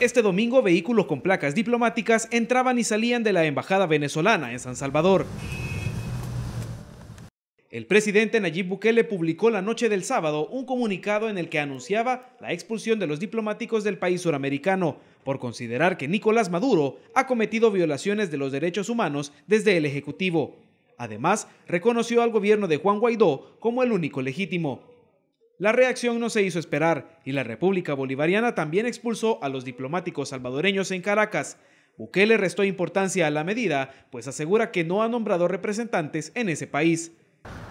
Este domingo vehículos con placas diplomáticas entraban y salían de la Embajada venezolana en San Salvador. El presidente Nayib Bukele publicó la noche del sábado un comunicado en el que anunciaba la expulsión de los diplomáticos del país suramericano por considerar que Nicolás Maduro ha cometido violaciones de los derechos humanos desde el Ejecutivo. Además, reconoció al gobierno de Juan Guaidó como el único legítimo. La reacción no se hizo esperar y la República Bolivariana también expulsó a los diplomáticos salvadoreños en Caracas. Bukele restó importancia a la medida, pues asegura que no ha nombrado representantes en ese país.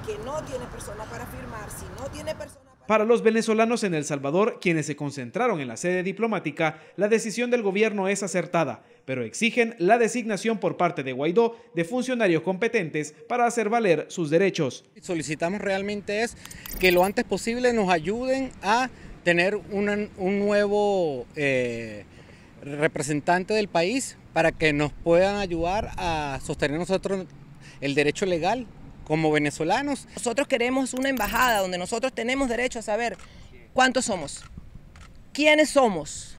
Que no tiene persona para firmar, si no tiene persona... Para los venezolanos en El Salvador, quienes se concentraron en la sede diplomática, la decisión del gobierno es acertada, pero exigen la designación por parte de Guaidó de funcionarios competentes para hacer valer sus derechos. Solicitamos realmente es que lo antes posible nos ayuden a tener un nuevo eh, representante del país para que nos puedan ayudar a sostener nosotros el derecho legal como venezolanos. Nosotros queremos una embajada donde nosotros tenemos derecho a saber cuántos somos, quiénes somos.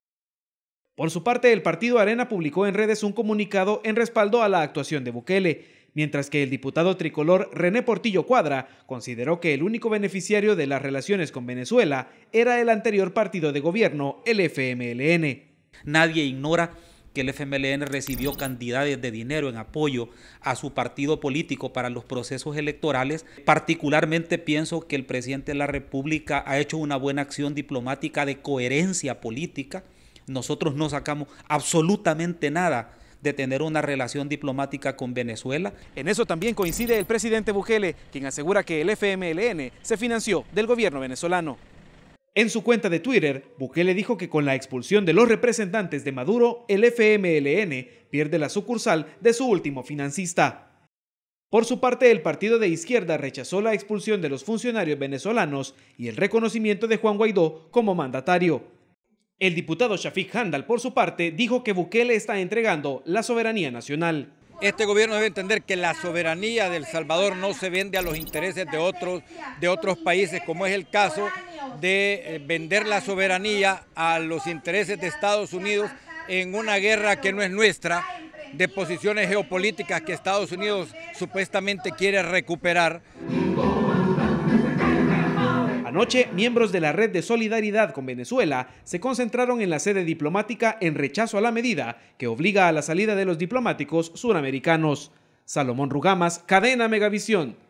Por su parte, el partido Arena publicó en redes un comunicado en respaldo a la actuación de Bukele, mientras que el diputado tricolor René Portillo Cuadra consideró que el único beneficiario de las relaciones con Venezuela era el anterior partido de gobierno, el FMLN. Nadie ignora el FMLN recibió cantidades de dinero en apoyo a su partido político para los procesos electorales. Particularmente pienso que el presidente de la República ha hecho una buena acción diplomática de coherencia política. Nosotros no sacamos absolutamente nada de tener una relación diplomática con Venezuela. En eso también coincide el presidente Bukele, quien asegura que el FMLN se financió del gobierno venezolano. En su cuenta de Twitter, Bukele dijo que con la expulsión de los representantes de Maduro, el FMLN pierde la sucursal de su último financista. Por su parte, el partido de izquierda rechazó la expulsión de los funcionarios venezolanos y el reconocimiento de Juan Guaidó como mandatario. El diputado Shafiq Handal, por su parte, dijo que Bukele está entregando la soberanía nacional. Este gobierno debe entender que la soberanía del Salvador no se vende a los intereses de otros, de otros países, como es el caso de eh, vender la soberanía a los intereses de Estados Unidos en una guerra que no es nuestra, de posiciones geopolíticas que Estados Unidos supuestamente quiere recuperar. Anoche, miembros de la Red de Solidaridad con Venezuela se concentraron en la sede diplomática en rechazo a la medida que obliga a la salida de los diplomáticos suramericanos. Salomón Rugamas, Cadena Megavisión.